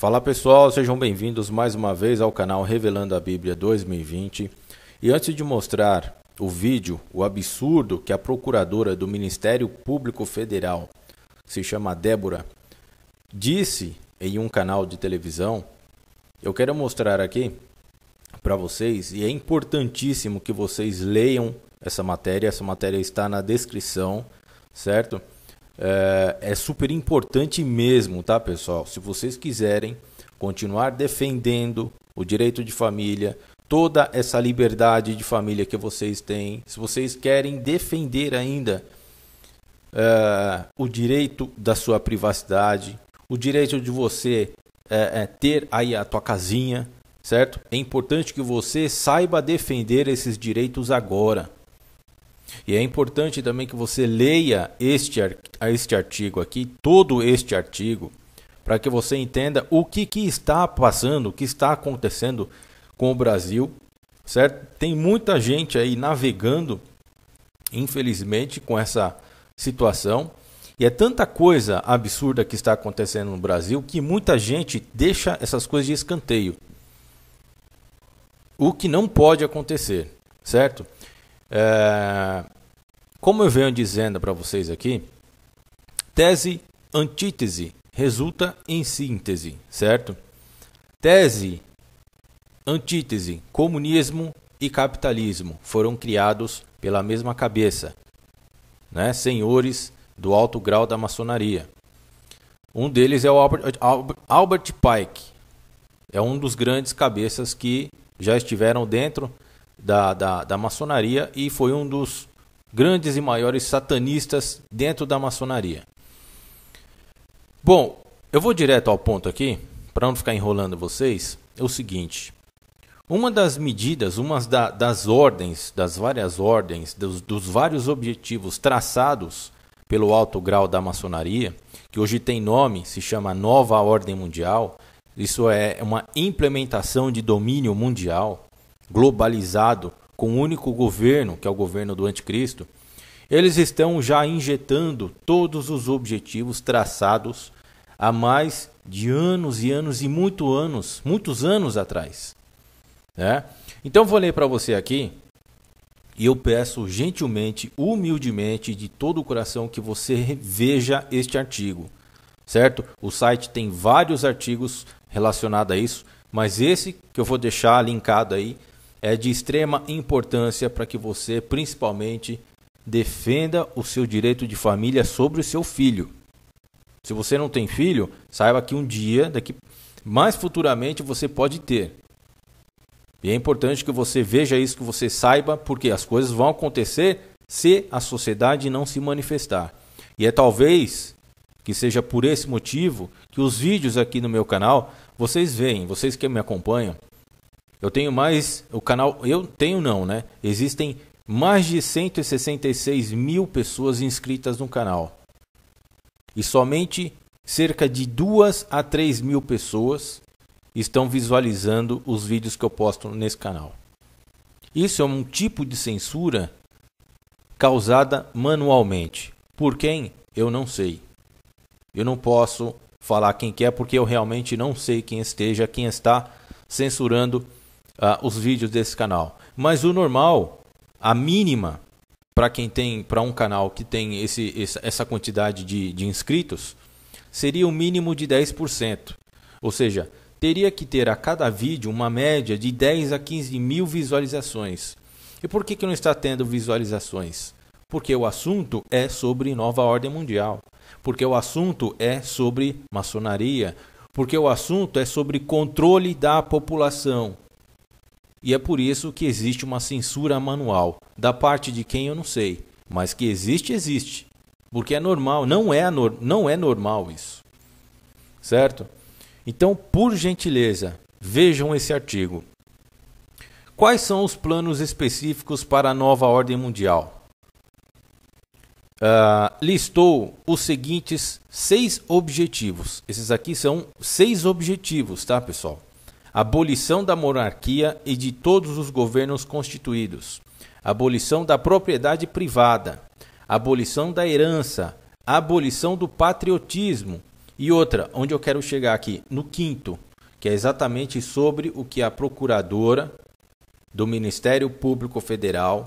Fala pessoal, sejam bem-vindos mais uma vez ao canal Revelando a Bíblia 2020. E antes de mostrar o vídeo, o absurdo que a procuradora do Ministério Público Federal, se chama Débora, disse em um canal de televisão, eu quero mostrar aqui para vocês e é importantíssimo que vocês leiam essa matéria, essa matéria está na descrição, certo? é, é super importante mesmo, tá, pessoal? Se vocês quiserem continuar defendendo o direito de família, toda essa liberdade de família que vocês têm, se vocês querem defender ainda é, o direito da sua privacidade, o direito de você é, é, ter aí a tua casinha, certo? É importante que você saiba defender esses direitos agora. E é importante também que você leia este, este artigo aqui, todo este artigo, para que você entenda o que, que está passando, o que está acontecendo com o Brasil, certo? Tem muita gente aí navegando, infelizmente, com essa situação. E é tanta coisa absurda que está acontecendo no Brasil que muita gente deixa essas coisas de escanteio. O que não pode acontecer, certo? É, como eu venho dizendo para vocês aqui, tese, antítese resulta em síntese, certo? Tese, antítese, comunismo e capitalismo foram criados pela mesma cabeça, né? senhores do alto grau da maçonaria. Um deles é o Albert, Albert Pike, é um dos grandes cabeças que já estiveram dentro da, da, da maçonaria e foi um dos grandes e maiores satanistas dentro da maçonaria. Bom, eu vou direto ao ponto aqui, para não ficar enrolando vocês, é o seguinte. Uma das medidas, uma da, das ordens, das várias ordens, dos, dos vários objetivos traçados pelo alto grau da maçonaria, que hoje tem nome, se chama Nova Ordem Mundial, isso é uma implementação de domínio mundial, globalizado com um único governo, que é o governo do anticristo, eles estão já injetando todos os objetivos traçados há mais de anos e anos e muito anos, muitos anos atrás. Né? Então vou ler para você aqui e eu peço gentilmente, humildemente, de todo o coração que você veja este artigo, certo? O site tem vários artigos relacionados a isso, mas esse que eu vou deixar linkado aí é de extrema importância para que você, principalmente, defenda o seu direito de família sobre o seu filho. Se você não tem filho, saiba que um dia, daqui mais futuramente, você pode ter. E é importante que você veja isso, que você saiba, porque as coisas vão acontecer se a sociedade não se manifestar. E é talvez que seja por esse motivo que os vídeos aqui no meu canal, vocês veem, vocês que me acompanham, eu tenho mais. O canal. Eu tenho não, né? Existem mais de 166 mil pessoas inscritas no canal. E somente cerca de 2 a 3 mil pessoas estão visualizando os vídeos que eu posto nesse canal. Isso é um tipo de censura causada manualmente. Por quem? Eu não sei. Eu não posso falar quem que é porque eu realmente não sei quem esteja, quem está censurando uh, os vídeos desse canal. Mas o normal, a mínima, para quem tem, para um canal que tem esse, essa quantidade de, de inscritos, seria o um mínimo de 10%. Ou seja, teria que ter a cada vídeo uma média de 10 a 15 mil visualizações. E por que, que não está tendo visualizações? Porque o assunto é sobre nova ordem mundial. Porque o assunto é sobre maçonaria. Porque o assunto é sobre controle da população. E é por isso que existe uma censura manual. Da parte de quem eu não sei, mas que existe, existe. Porque é normal, não é, anor não é normal isso. Certo? Então, por gentileza, vejam esse artigo. Quais são os planos específicos para a nova ordem mundial? Uh, listou os seguintes seis objetivos. Esses aqui são seis objetivos, tá, pessoal? abolição da monarquia e de todos os governos constituídos, abolição da propriedade privada, abolição da herança, abolição do patriotismo. E outra, onde eu quero chegar aqui, no quinto, que é exatamente sobre o que a procuradora do Ministério Público Federal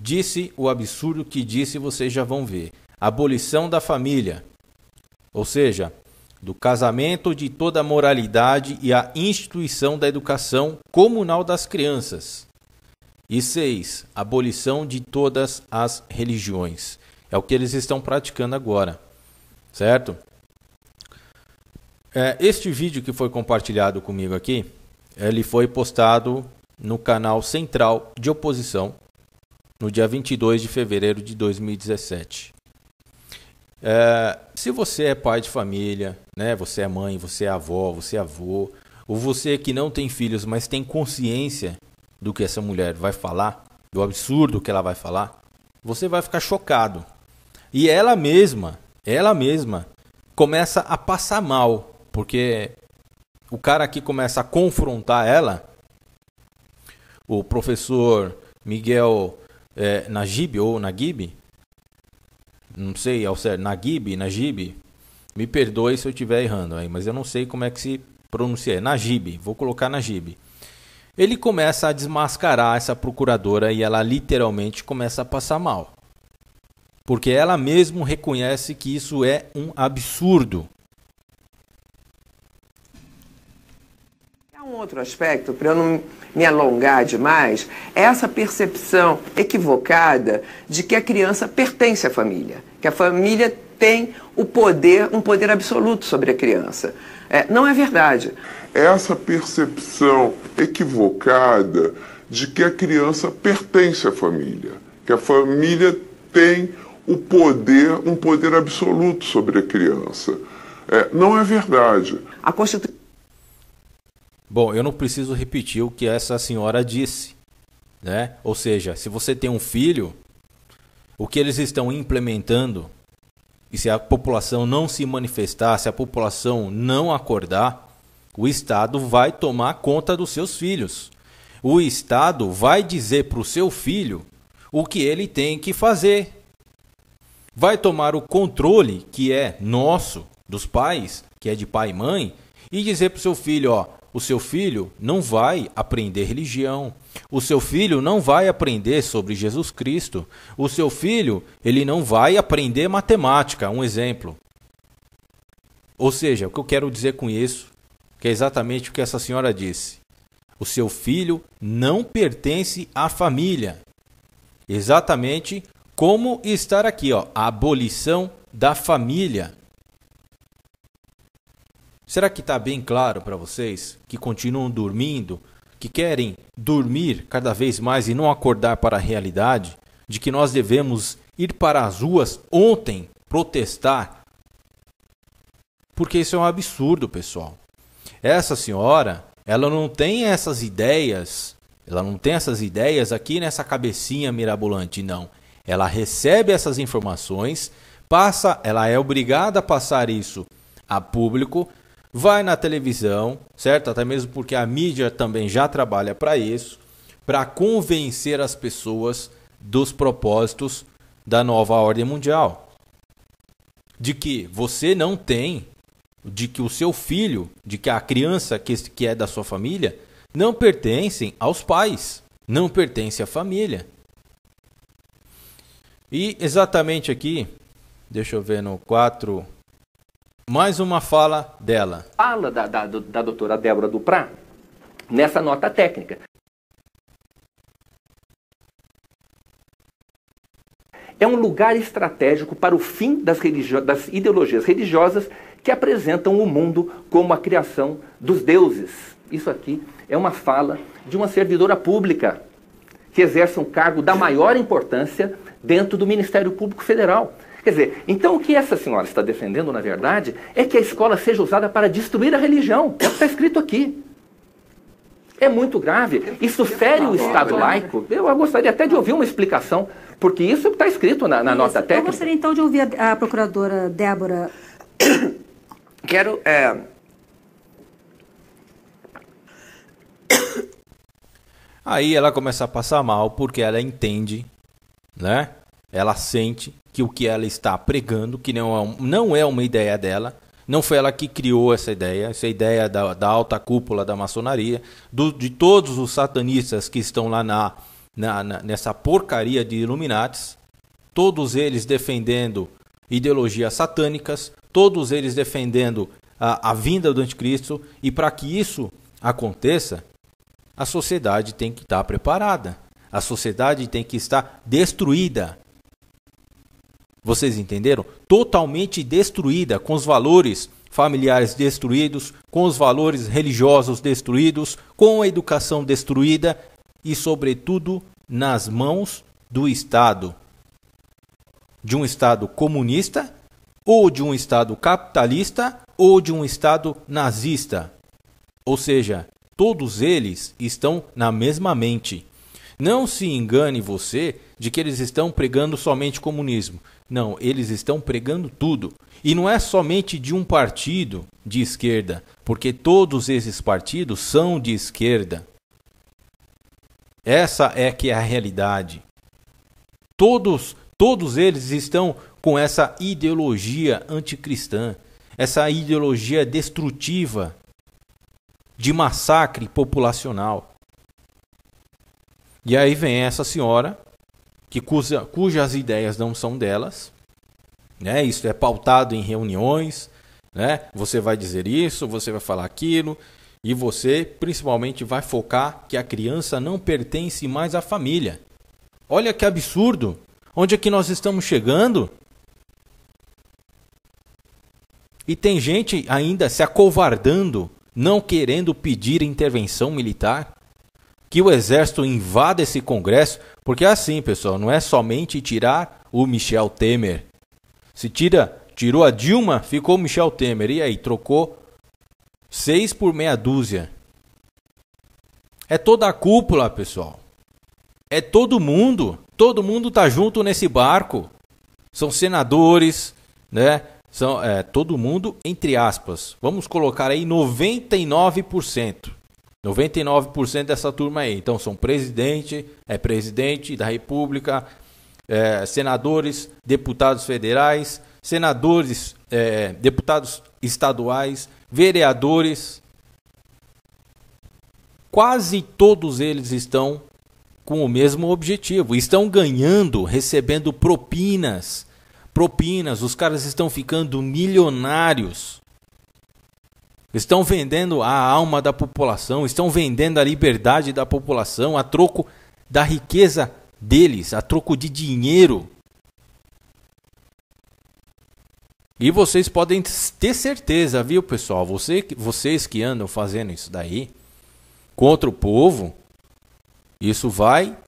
disse o absurdo que disse, vocês já vão ver. Abolição da família. Ou seja, do casamento, de toda a moralidade e a instituição da educação comunal das crianças. E seis, abolição de todas as religiões. É o que eles estão praticando agora, certo? É, este vídeo que foi compartilhado comigo aqui, ele foi postado no canal Central de Oposição no dia 22 de fevereiro de 2017. É, se você é pai de família, né? Você é mãe, você é avó, você é avô, ou você que não tem filhos, mas tem consciência do que essa mulher vai falar, do absurdo que ela vai falar, você vai ficar chocado. E ela mesma, ela mesma começa a passar mal, porque o cara aqui começa a confrontar ela, o professor Miguel é, eh, Najib ou Nagib, não sei ao certo, Nagib, Najib, me perdoe se eu estiver errando aí, mas eu não sei como é que se pronuncia. É Najib, vou colocar Najib. Ele começa a desmascarar essa procuradora e ela literalmente começa a passar mal. Porque ela mesmo reconhece que isso é um absurdo. Um outro aspecto, para eu não me alongar demais, é essa percepção equivocada de que a criança pertence à família, que a família tem o poder, um poder absoluto sobre a criança. É, não é verdade. Essa percepção equivocada de que a criança pertence à família, que a família tem o poder, um poder absoluto sobre a criança. É, não é verdade. A Constituição Bom, eu não preciso repetir o que essa senhora disse, né? Ou seja, se você tem um filho, o que eles estão implementando e se a população não se manifestar, se a população não acordar, o Estado vai tomar conta dos seus filhos. O Estado vai dizer para o seu filho o que ele tem que fazer. Vai tomar o controle que é nosso, dos pais, que é de pai e mãe, e dizer para o seu filho: ó, o seu filho não vai aprender religião. O seu filho não vai aprender sobre Jesus Cristo. O seu filho, ele não vai aprender matemática, um exemplo. Ou seja, o que eu quero dizer com isso, que é exatamente o que essa senhora disse. O seu filho não pertence à família. Exatamente como estar aqui, ó, a abolição da família. Será que está bem claro para vocês que continuam dormindo, que querem dormir cada vez mais e não acordar para a realidade, de que nós devemos ir para as ruas ontem protestar? Porque isso é um absurdo, pessoal. Essa senhora, ela não tem essas ideias, ela não tem essas ideias aqui nessa cabecinha mirabolante, não. Ela recebe essas informações, passa, ela é obrigada a passar isso a público vai na televisão, certo? Até mesmo porque a mídia também já trabalha para isso, para convencer as pessoas dos propósitos da nova ordem mundial. De que você não tem, de que o seu filho, de que a criança que é da sua família, não pertencem aos pais, não pertence à família. E exatamente aqui, deixa eu ver no 4. Mais uma fala dela. Fala da, da, da doutora Débora Duprá nessa nota técnica. É um lugar estratégico para o fim das, das ideologias religiosas que apresentam o mundo como a criação dos deuses. Isso aqui é uma fala de uma servidora pública que exerce um cargo da maior importância dentro do Ministério Público Federal. Quer dizer, então o que essa senhora está defendendo, na verdade, é que a escola seja usada para destruir a religião. É o que está escrito aqui. É muito grave. Isso fere o Estado laico. Eu gostaria até de ouvir uma explicação, porque isso está escrito na, na nota técnica. Eu gostaria então de ouvir a, a procuradora Débora. Quero. É... Aí ela começa a passar mal porque ela entende, né? Ela sente que o que ela está pregando, que não é, não é uma ideia dela, não foi ela que criou essa ideia, essa ideia da, da alta cúpula da maçonaria, do, de todos os satanistas que estão lá na, na, na, nessa porcaria de Illuminates, todos eles defendendo ideologias satânicas, todos eles defendendo a, a vinda do anticristo, e para que isso aconteça, a sociedade tem que estar preparada, a sociedade tem que estar destruída, vocês entenderam? Totalmente destruída, com os valores familiares destruídos, com os valores religiosos destruídos, com a educação destruída e, sobretudo, nas mãos do Estado. De um Estado comunista, ou de um Estado capitalista, ou de um Estado nazista. Ou seja, todos eles estão na mesma mente. Não se engane você de que eles estão pregando somente comunismo. Não, eles estão pregando tudo. E não é somente de um partido de esquerda, porque todos esses partidos são de esquerda. Essa é que é a realidade. Todos, todos eles estão com essa ideologia anticristã, essa ideologia destrutiva de massacre populacional. E aí vem essa senhora, que cuja, cujas ideias não são delas, né? Isso é pautado em reuniões, né? Você vai dizer isso, você vai falar aquilo, e você principalmente vai focar que a criança não pertence mais à família. Olha que absurdo! Onde é que nós estamos chegando? E tem gente ainda se acovardando, não querendo pedir intervenção militar que o exército invada esse Congresso, porque é assim, pessoal, não é somente tirar o Michel Temer. Se tira, tirou a Dilma, ficou o Michel Temer. E aí, trocou seis por meia dúzia. É toda a cúpula, pessoal. É todo mundo. Todo mundo tá junto nesse barco. São senadores, né? São é, todo mundo, entre aspas. Vamos colocar aí 99%. 99% dessa turma aí. Então são presidente, é presidente da República, é, senadores, deputados federais, senadores, é, deputados estaduais, vereadores. Quase todos eles estão com o mesmo objetivo. Estão ganhando, recebendo propinas. Propinas, os caras estão ficando milionários Estão vendendo a alma da população, estão vendendo a liberdade da população a troco da riqueza deles, a troco de dinheiro. E vocês podem ter certeza, viu, pessoal? Você, vocês que andam fazendo isso daí contra o povo, isso vai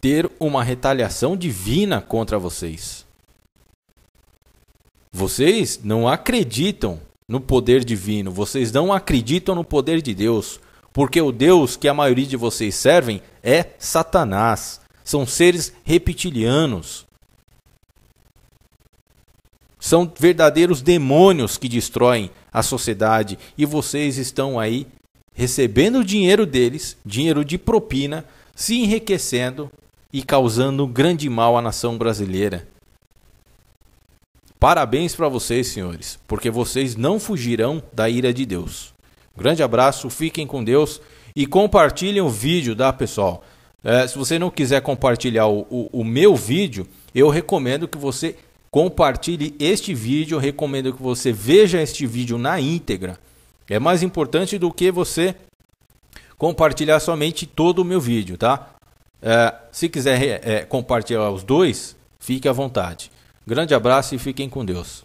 ter uma retaliação divina contra vocês. Vocês não acreditam no poder divino, vocês não acreditam no poder de Deus, porque o Deus que a maioria de vocês servem é Satanás. São seres reptilianos. São verdadeiros demônios que destroem a sociedade e vocês estão aí recebendo o dinheiro deles, dinheiro de propina, se enriquecendo e causando grande mal à nação brasileira. Parabéns para vocês, senhores, porque vocês não fugirão da ira de Deus. grande abraço, fiquem com Deus e compartilhem o vídeo, tá, pessoal? É, se você não quiser compartilhar o, o, o, meu vídeo, eu recomendo que você compartilhe este vídeo, eu recomendo que você veja este vídeo na íntegra. É mais importante do que você compartilhar somente todo o meu vídeo, tá? É, se quiser é, é compartilhar os dois, fique à vontade. Grande abraço e fiquem com Deus.